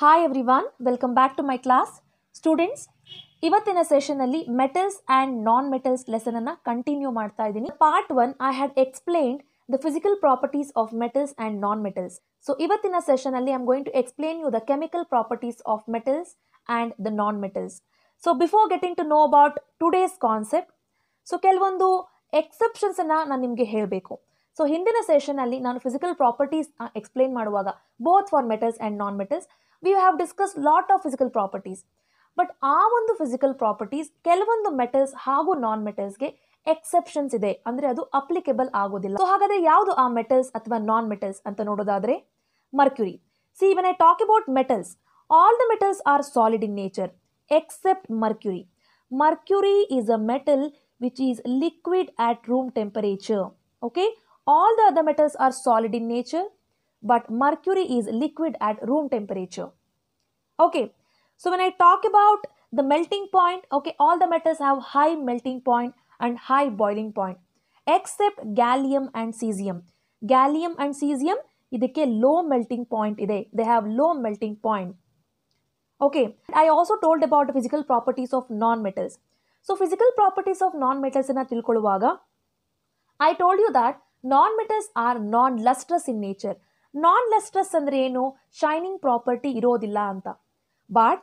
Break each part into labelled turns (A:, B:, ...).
A: Hi everyone welcome back to my class students ಇವತ್ತಿನ ಸೆಷನಲ್ಲಿ metals and non metals ಲೆಸನನ್ನು continue ಮಾಡ್ತಾ ಇದ್ದೀನಿ part one I had explained the physical properties of metals and non metals so ಇವತ್ತಿನ ಸೆಷನಲ್ಲಿ I am going to explain you the chemical properties of metals and the non metals so before getting to know about today's concept so ಕೆಲವೊಂದು ಎಕ್ಸೆಪ್ಷನ್ಸನ್ನು ನಾನು ನಿಮಗೆ ಹೇಳಬೇಕು so ಹಿಂದಿನ ಸೆಷನಲ್ಲಿ ನಾನು ಫಿಸಿಕಲ್ ಪ್ರಾಪರ್ಟೀಸ್ ಎಕ್ಸ್ಪ್ಲೇನ್ ಮಾಡುವಾಗ both for metals and non metals we have discuss lot of physical properties but ಆ ಒಂದು ಫಿಸಿಕಲ್ ಪ್ರಾಪರ್ಟೀಸ್ ಕೆಲವೊಂದು ಮೆಟಲ್ಸ್ ಹಾಗೂ ನಾನ್ ಮೆಟಲ್ಸ್ಗೆ ಎಕ್ಸೆಪ್ಷನ್ಸ್ ಇದೆ ಅಂದರೆ ಅದು ಅಪ್ಲಿಕೇಬಲ್ ಆಗೋದಿಲ್ಲ ಸೊ ಹಾಗಾದರೆ ಯಾವುದು ಆ ಮೆಟಲ್ಸ್ ಅಥವಾ ನಾನ್ ಮೆಟಲ್ಸ್ ಅಂತ ನೋಡೋದಾದರೆ mercury see when I talk about metals all the metals are solid in nature except mercury mercury is a metal which is liquid at room temperature okay all the other metals are solid in nature but mercury is liquid at room temperature. Okay, so when I talk about the melting point, okay, all the metals have high melting point and high boiling point except gallium and cesium. Gallium and cesium, this low melting point, they have low melting point. Okay, I also told about physical properties of non-metals. So, physical properties of non-metals in I told you that non-metals are non-lustrous in nature. Non lustrous ಅಂದರೆ ಏನು shining property ಇರೋದಿಲ್ಲ ಅಂತ but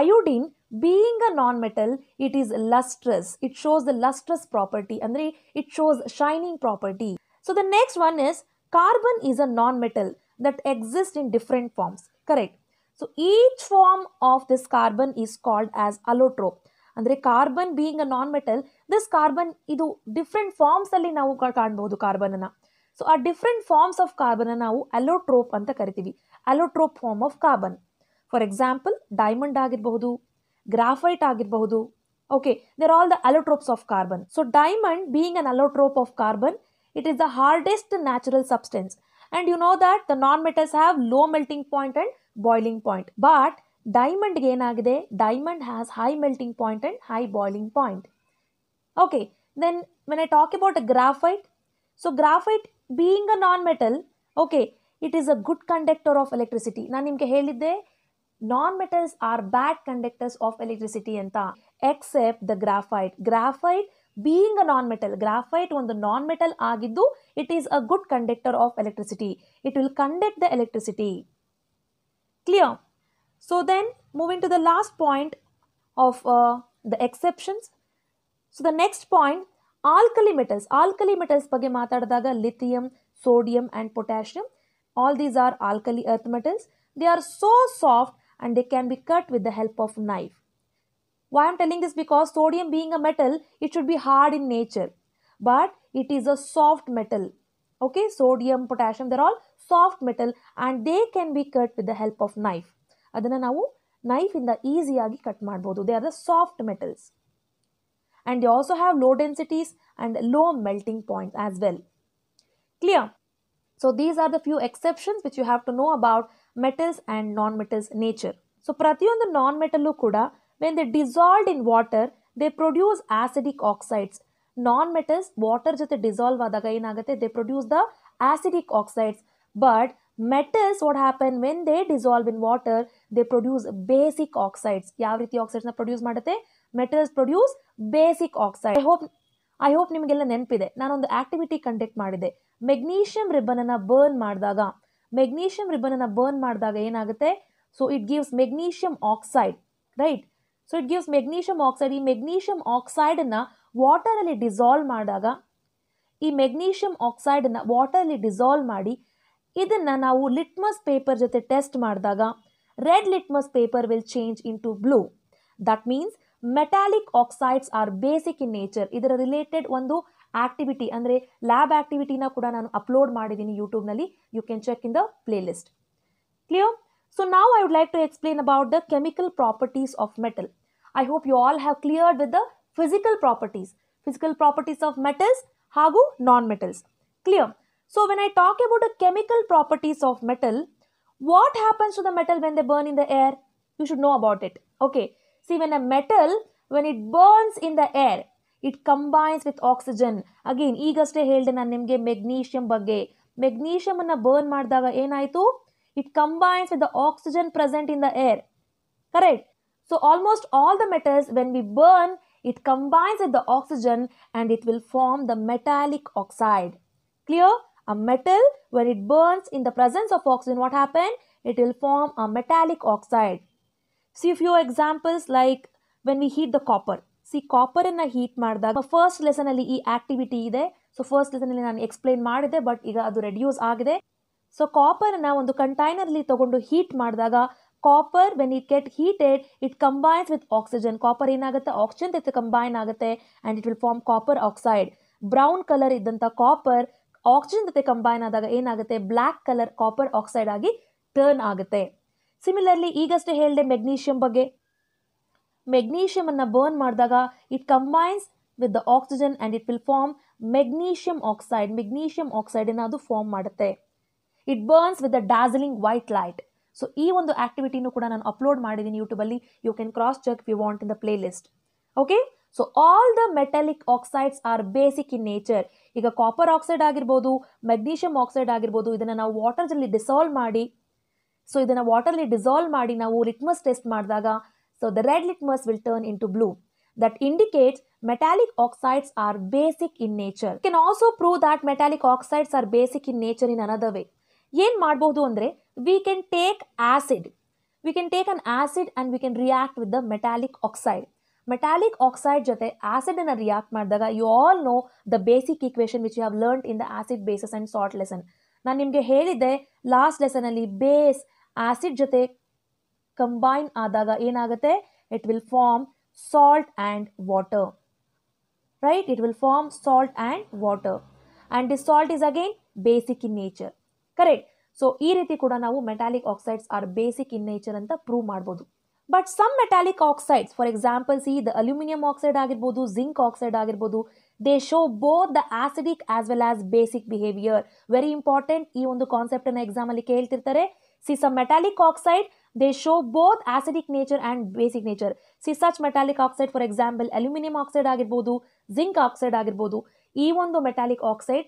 A: iodine being a non metal it is lustrous it shows the lustrous property ಅಂದರೆ it shows shining property so the next one is carbon is a non metal that exist in different forms correct so each form of this carbon is called as allotrope ಅಂದರೆ carbon being a non metal this carbon ಇದು different ಫಾರ್ಮ್ಸಲ್ಲಿ ನಾವು ಕಾಣ್ಬೋದು ಕಾರ್ಬನನ್ನು so ಆ different forms of ಕಾರ್ಬನ್ನ ನಾವು allotrope ಅಂತ ಕರಿತೀವಿ allotrope form of carbon for example diamond ಆಗಿರಬಹುದು ಗ್ರಾಫೈಟ್ ಆಗಿರಬಹುದು okay there all the allotropes of carbon so diamond being an allotrope of carbon it is the hardest natural substance and you know that the non metals have low melting point and boiling point but ಡೈಮಂಡ್ಗೆ ಏನಾಗಿದೆ diamond has high melting point and high boiling point okay then when I talk about graphite so graphite being a non-metal, okay, it is a good conductor of electricity. Na nimke helide, non-metals are bad conductors of electricity And anta, except the graphite. Graphite being a non-metal, graphite on the non-metal agidu, it is a good conductor of electricity. It will conduct the electricity. Clear? So then, moving to the last point of uh, the exceptions. So the next point, alkali metals alkali metals ಬಗ್ಗೆ ಮಾತಾಡಿದಾಗ lithium sodium and potassium all these are alkali earth metals they are so soft and they can be cut with the help of knife Why I am telling this because sodium being a metal, it should be hard in nature. But it is a soft metal. Okay, sodium, potassium, they're all soft metal and they can be cut with the help of knife. ಅದನ್ನು ನಾವು ನೈಫಿಂದ ಈಸಿಯಾಗಿ cut ಮಾಡ್ಬೋದು they are the soft metals and they also have low densities and low melting points as well. Clear? So these are the few exceptions which you have to know about metals and non-metals nature. So pratyon the non-metal kuda, when they dissolved in water, they produce acidic oxides. Non-metals, water jate dissolve vadaga they produce the acidic oxides. But metals, what happen when they dissolve in water, they produce basic oxides. Yavriti oxides na produce madate? Metals produce basic oxide I hope I hope ನಿಮಗೆಲ್ಲ ನೆನಪಿದೆ ನಾನೊಂದು activity conduct ಮಾಡಿದೆ magnesium ರಿಬ್ಬನನ್ನು burn ಮಾಡಿದಾಗ magnesium ರಿಬ್ಬನನ್ನು burn ಮಾಡಿದಾಗ ಏನಾಗುತ್ತೆ so it gives magnesium oxide right so it gives magnesium oxide ಈ ಮೆಗ್ನೀಷಿಯಂ ಆಕ್ಸೈಡನ್ನು ವಾಟರಲ್ಲಿ ಡಿಸಾಲ್ವ್ ಮಾಡಿದಾಗ ಈ ಮೆಗ್ನೀಷಿಯಂ ಆಕ್ಸೈಡನ್ನು ವಾಟರಲ್ಲಿ ಡಿಸಾಲ್ವ್ ಮಾಡಿ ಇದನ್ನು ನಾವು ಲಿಟ್ಮಸ್ ಪೇಪರ್ ಜೊತೆ ಟೆಸ್ಟ್ ಮಾಡಿದಾಗ red litmus paper will change in to blue that means metallic oxides are basic in nature ಇದರ related ಒಂದು activity ಅಂದರೆ lab activity ನ ಕೂಡ ನಾನು upload ಮಾಡಿದ್ದೀನಿ YouTube nali. you can check in the playlist clear so now i would like to explain about the chemical properties of metal i hope you all have cleared with the physical properties physical properties of metals hagu non metals clear so when i talk about the chemical properties of metal what happens to the metal when they burn in the air you should know about it okay See, when a metal, when it burns in the air, it combines with oxygen. Again, eagerste held in a nimge magnesium bagge. Magnesium and a burn mardaga e naitu. It combines with the oxygen present in the air. Correct. So, almost all the metals, when we burn, it combines with the oxygen and it will form the metallic oxide. Clear? A metal, when it burns in the presence of oxygen, what happens? It will form a metallic oxide. See few examples like when we heat the copper copper. See ಕಾಪರನ್ನು heat ಮಾಡಿದಾಗ first ಲೆಸನಲ್ಲಿ ಈ activity ಇದೆ so first ಲೆಸನಲ್ಲಿ ನಾನು explain ಮಾಡಿದೆ but ಈಗ ಅದು reduce ಆಗಿದೆ ಸೊ ಕಾಪರನ್ನು ಒಂದು ಕಂಟೈನರ್ಲಿ ತಗೊಂಡು ಹೀಟ್ ಮಾಡಿದಾಗ copper when it get heated it combines with oxygen copper ಏನಾಗುತ್ತೆ ಆಕ್ಸಿಜನ್ ಜೊತೆ ಕಂಬೈನ್ ಆಗುತ್ತೆ and it will form copper oxide brown colour ಇದ್ದಂಥ ಕಾಪರ್ ಆಕ್ಸಿಜನ್ ಜೊತೆ ಕಂಬೈನ್ ಆದಾಗ ಏನಾಗುತ್ತೆ ಬ್ಲ್ಯಾಕ್ ಕಲರ್ ಕಾಪರ್ ಆಕ್ಸೈಡ್ ಆಗಿ ಟರ್ನ್ ಆಗುತ್ತೆ ಸಿಮಿಲರ್ಲಿ ಈಗಷ್ಟೇ ಹೇಳಿದೆ ಮೆಗ್ನೀಷಿಯಂ ಬಗ್ಗೆ ಮೆಗ್ನೀಷಿಯಮನ್ನು ಬರ್ನ್ ಮಾಡಿದಾಗ it combines with the oxygen and it will form magnesium oxide magnesium ಆಕ್ಸೈಡನ್ನು ಅದು ಫಾರ್ಮ್ ಮಾಡುತ್ತೆ it burns with the Darjeeling white light so ಈ ಒಂದು ಆ್ಯಕ್ಟಿವಿಟಿನೂ ಕೂಡ ನಾನು ಅಪ್ಲೋಡ್ ಮಾಡಿದ್ದೀನಿ ಯೂಟ್ಯೂಬಲ್ಲಿ you can cross check you want in the play list okay so all the metallic oxides are basic in nature ಈಗ ಕಾಪರ್ ಆಕ್ಸೈಡ್ ಆಗಿರ್ಬೋದು ಮೆಗ್ನೀಷಿಯಂ ಆಕ್ಸೈಡ್ ಆಗಿರ್ಬೋದು ಇದನ್ನು ನಾವು ವಾಟರ್ಸಲ್ಲಿ ಡಿಸಾಲ್ವ್ ಮಾಡಿ ಸೊ ಇದನ್ನು ವಾಟರ್ಲಿ ಡಿಸಾಲ್ವ್ ಮಾಡಿ ನಾವು ಲಿಟ್ಮಸ್ ಟೆಸ್ಟ್ ಮಾಡಿದಾಗ so the red litmus will turn in to blue that indicate metallic oxides are basic in nature can also prove that metallic oxides are basic in nature in another way way ಏನು ಮಾಡಬಹುದು ಅಂದರೆ we can take acid we can take an acid and we can react with the metallic oxide metallic oxide ಜೊತೆ ಅನ್ನು react ಮಾಡಿದಾಗ you all know the basic equation which you have learn in the acid bases and salt lesson ನಾನು ನಿಮಗೆ ಹೇಳಿದ್ದೆ last ಲೆಸನಲ್ಲಿ base acid ಜೊತೆ combine ಆದಾಗ ಏನಾಗುತ್ತೆ it will form salt and water right it will form salt and water and this salt is again basic in nature correct so ಈ ರೀತಿ ಕೂಡ ನಾವು metallic oxides are basic in nature ಅಂತ prove ಮಾಡ್ಬೋದು but some metallic oxides for example see the aluminium oxide ಆಗಿರ್ಬೋದು zinc oxide ಆಗಿರ್ಬೋದು they show both the acidic as well as basic behaviour very important ಈ ಒಂದು ಕಾನ್ಸೆಪ್ಟನ್ನು ಎಕ್ಸಾಮಲ್ಲಿ ಕೇಳ್ತಿರ್ತಾರೆ See some metallic oxide, they show both acidic nature and basic nature. See such metallic oxide for example aluminium oxide ಆಗಿರ್ಬೋದು zinc oxide ಆಗಿರ್ಬೋದು ಈ ಒಂದು metallic oxide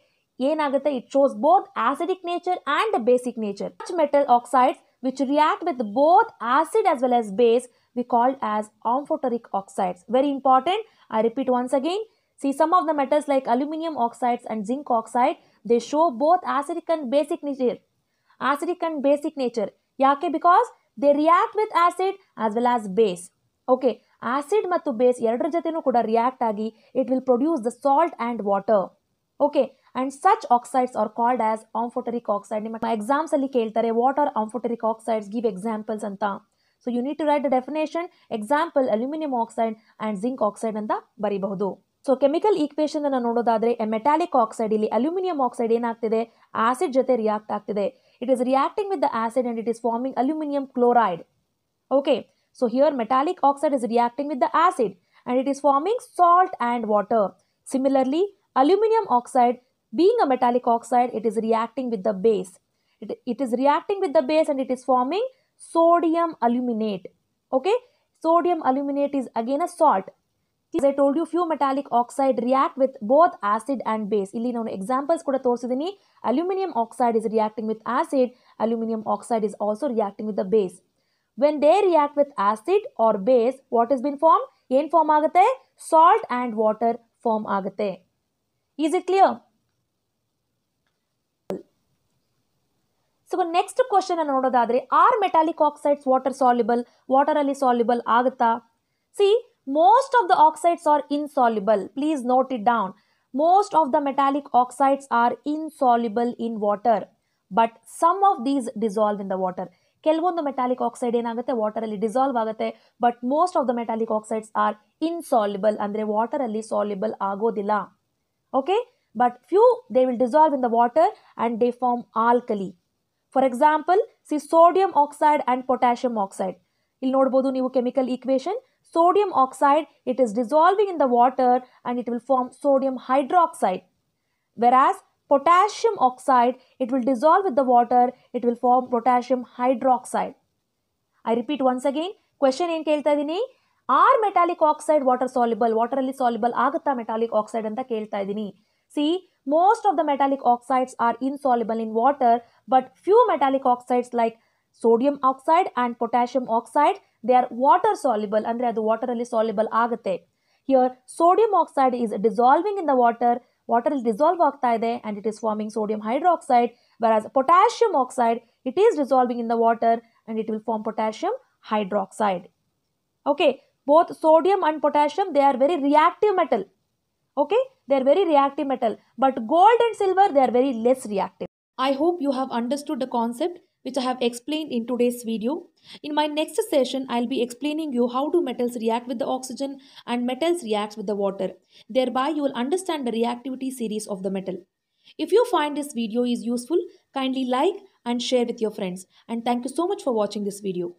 A: ಏನಾಗುತ್ತೆ it shows both acidic nature and basic nature. Such metal oxides which react with both acid as well as base, we called as amphoteric oxides. Very important. I repeat once again. See some of the metals like aluminium oxides and zinc oxide, they show both acidic and basic nature. acidic and basic nature ಯಾಕೆ because they react with acid as well as base okay acid ಮತ್ತು base ಎರಡರ ಜೊತೆನೂ ಕೂಡ react ಆಗಿ it will produce the salt and water okay and such oxides are called as amphoteric oxide ನಿಮ್ಮ ಅಲ್ಲಿ ಕೇಳ್ತಾರೆ what are amphoteric oxides give examples ಅಂತ so you need to write the definition example aluminium oxide and zinc oxide ಅಂತ ಬರೀಬಹುದು so chemical equation ಅನ್ನು ನೋಡೋದಾದ್ರೆ metallic oxide ಇಲ್ಲಿ aluminium oxide ಏನಾಗ್ತಿದೆ ಆಸಿಡ್ ಜೊತೆ ರಿಯಾಕ್ಟ್ ಆಗ್ತಿದೆ it is reacting with the acid and it is forming aluminum chloride okay so here metallic oxide is reacting with the acid and it is forming salt and water similarly aluminum oxide being a metallic oxide it is reacting with the base it, it is reacting with the base and it is forming sodium aluminate okay sodium aluminate is again a salt As I told you, few metallic oxide react with both acid and base ಇಲ್ಲಿ ನಾನು examples ಕೂಡ ತೋರಿಸಿದ್ದೀನಿ aluminium oxide is reacting with acid aluminium oxide is also reacting with the base when they react with acid or base what is being form ಏನ್ form ಆಗುತ್ತೆ salt and water form ಆಗುತ್ತೆ is it clear so next question ನೋಡೋದಾದ್ರೆ are metallic oxides water soluble ವಾಟರಲ್ಲಿ soluble ಆಗುತ್ತಾ see most of the oxides are insoluble please note it down most of the metallic oxides are insoluble in water but some of these dissolve in the water the metallic oxide enagutte water alli dissolve agutte but most of the metallic oxides are insoluble andre water alli soluble dilam. okay but few they will dissolve in the water and they form alkali for example see sodium oxide and potassium oxide note ಇಲ್ಲಿ ನೋಡ್ಬೋದು ನೀವು chemical equation sodium oxide, it is dissolving in the water and it will form sodium hydroxide. Whereas potassium oxide, it will dissolve with the water, it will form potassium hydroxide. I repeat once again, question in Keltadini, are metallic oxide water soluble? Waterly soluble, agatha metallic oxide and the Keltadini. See, most of the metallic oxides are insoluble in water, but few metallic oxides like sodium oxide and potassium oxide, they are water soluble ಅಂದರೆ ಅದು water only soluble. Agate. Here, sodium oxide is dissolving in the water. Water is ಇದೆ and and it is forming sodium hydroxide. whereas potassium oxide it is dissolving in the water and it will form potassium hydroxide okay both sodium and potassium they are very reactive metal okay they are very reactive metal but gold and silver they are very less reactive i hope you have understood the concept which I have explained in today's video. In my next session, I'll be explaining you how do metals react with the oxygen and metals react with the water. Thereby, you will understand the reactivity series of the metal. If you find this video is useful, kindly like and share with your friends. And thank you so much for watching this video.